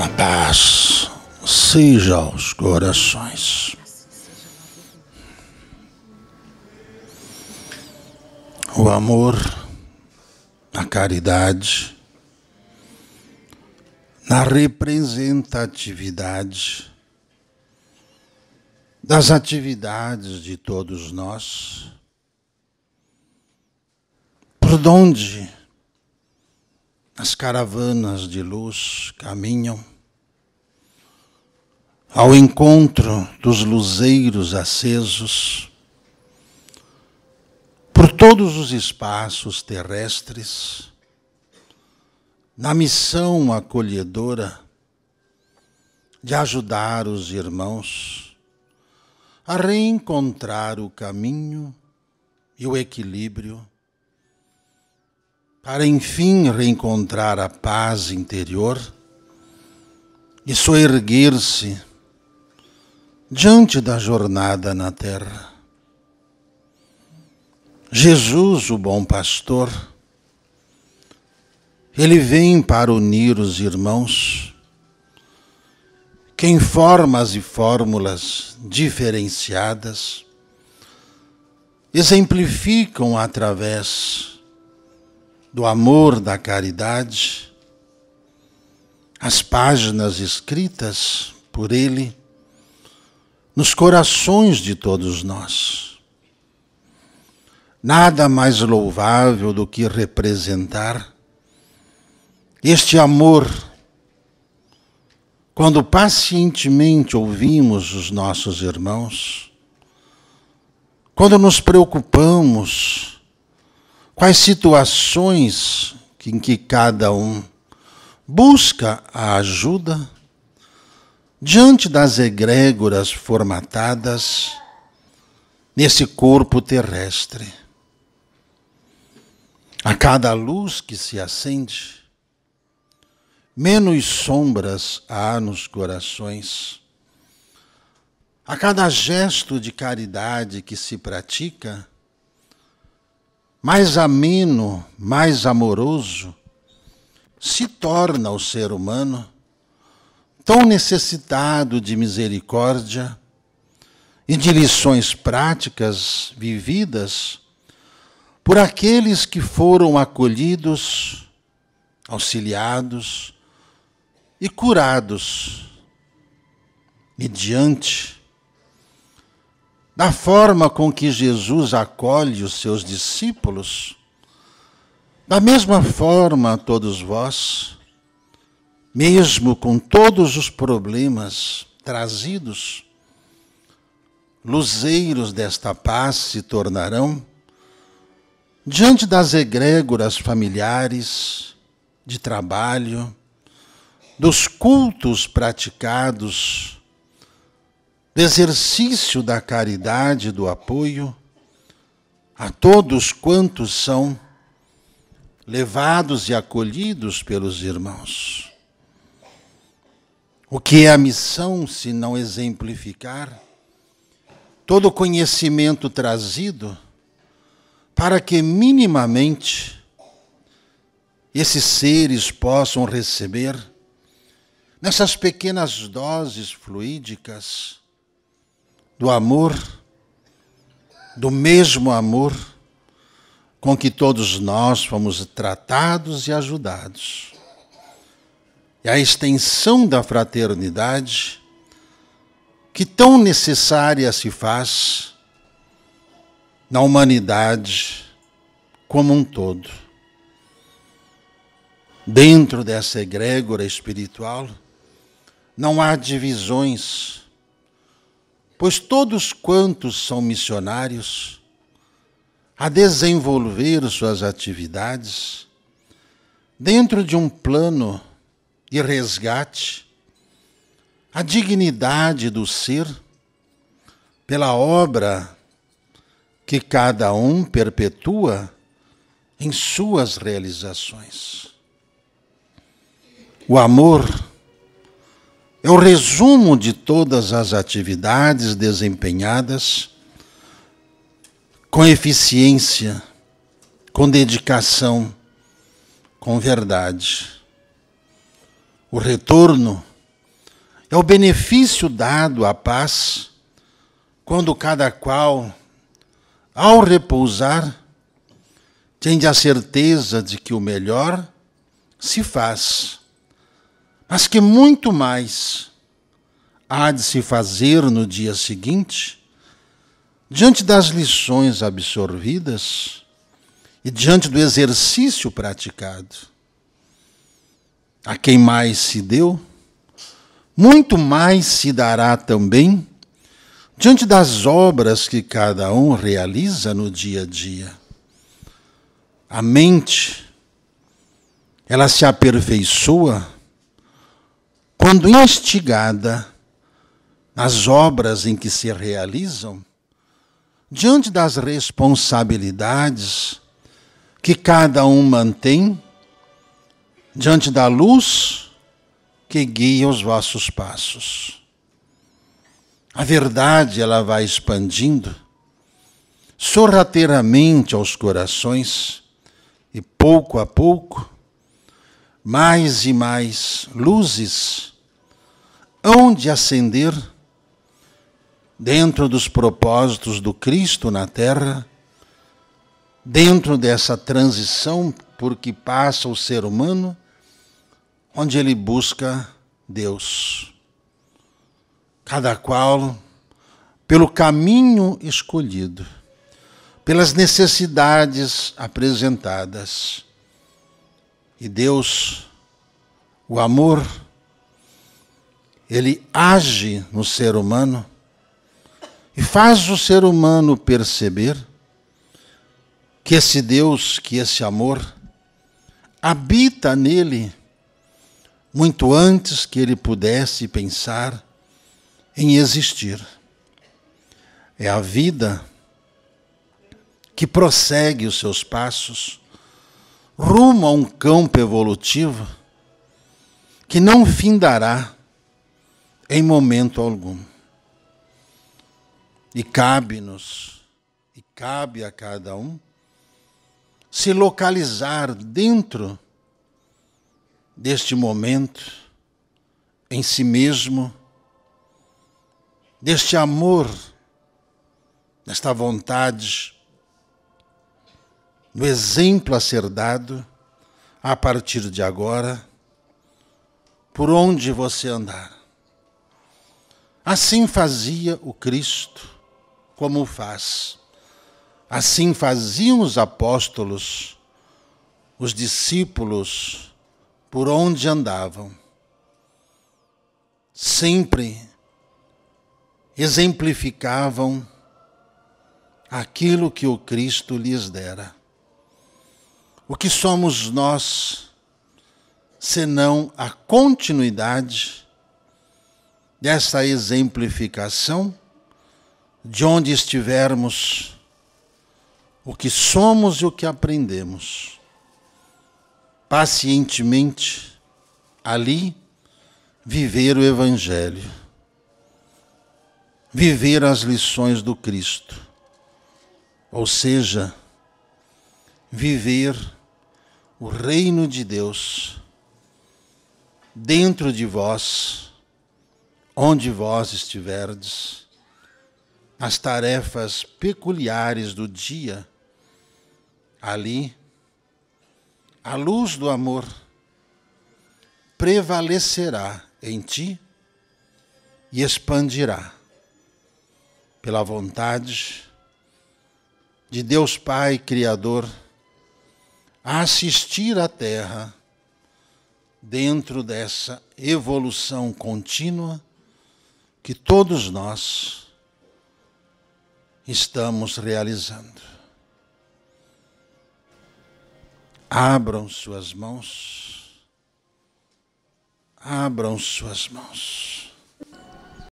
A paz seja aos corações. O amor, a caridade, na representatividade das atividades de todos nós, por onde as caravanas de luz caminham ao encontro dos luzeiros acesos por todos os espaços terrestres, na missão acolhedora de ajudar os irmãos a reencontrar o caminho e o equilíbrio para enfim reencontrar a paz interior e soerguer-se diante da jornada na terra. Jesus, o bom pastor, ele vem para unir os irmãos, que em formas e fórmulas diferenciadas exemplificam através do amor, da caridade, as páginas escritas por ele nos corações de todos nós. Nada mais louvável do que representar este amor quando pacientemente ouvimos os nossos irmãos, quando nos preocupamos quais situações em que cada um busca a ajuda diante das egrégoras formatadas nesse corpo terrestre. A cada luz que se acende, menos sombras há nos corações. A cada gesto de caridade que se pratica, mais ameno, mais amoroso, se torna o ser humano tão necessitado de misericórdia e de lições práticas vividas por aqueles que foram acolhidos, auxiliados e curados mediante da forma com que Jesus acolhe os seus discípulos, da mesma forma todos vós, mesmo com todos os problemas trazidos, luzeiros desta paz se tornarão diante das egrégoras familiares, de trabalho, dos cultos praticados do exercício da caridade, do apoio a todos quantos são levados e acolhidos pelos irmãos. O que é a missão se não exemplificar todo o conhecimento trazido para que minimamente esses seres possam receber nessas pequenas doses fluídicas do amor, do mesmo amor com que todos nós fomos tratados e ajudados. E a extensão da fraternidade, que tão necessária se faz na humanidade como um todo. Dentro dessa egrégora espiritual, não há divisões pois todos quantos são missionários, a desenvolver suas atividades dentro de um plano de resgate a dignidade do ser pela obra que cada um perpetua em suas realizações. O amor é o resumo de todas as atividades desempenhadas com eficiência, com dedicação, com verdade. O retorno é o benefício dado à paz quando cada qual, ao repousar, tem a certeza de que o melhor se faz mas que muito mais há de se fazer no dia seguinte, diante das lições absorvidas e diante do exercício praticado. A quem mais se deu, muito mais se dará também diante das obras que cada um realiza no dia a dia. A mente, ela se aperfeiçoa quando instigada nas obras em que se realizam, diante das responsabilidades que cada um mantém, diante da luz que guia os vossos passos. A verdade ela vai expandindo sorrateiramente aos corações e pouco a pouco mais e mais luzes hão de acender dentro dos propósitos do Cristo na Terra, dentro dessa transição por que passa o ser humano, onde ele busca Deus. Cada qual pelo caminho escolhido, pelas necessidades apresentadas e Deus, o amor, ele age no ser humano e faz o ser humano perceber que esse Deus, que esse amor, habita nele muito antes que ele pudesse pensar em existir. É a vida que prossegue os seus passos rumo a um campo evolutivo que não findará em momento algum. E cabe-nos, e cabe a cada um, se localizar dentro deste momento, em si mesmo, deste amor, desta vontade no exemplo a ser dado a partir de agora, por onde você andar. Assim fazia o Cristo, como faz. Assim faziam os apóstolos, os discípulos, por onde andavam. Sempre exemplificavam aquilo que o Cristo lhes dera. O que somos nós senão a continuidade dessa exemplificação de onde estivermos, o que somos e o que aprendemos. Pacientemente ali viver o evangelho. Viver as lições do Cristo. Ou seja, viver o reino de Deus dentro de vós, onde vós estiverdes, as tarefas peculiares do dia, ali, a luz do amor prevalecerá em ti e expandirá pela vontade de Deus Pai Criador a assistir a Terra dentro dessa evolução contínua que todos nós estamos realizando. Abram suas mãos. Abram suas mãos.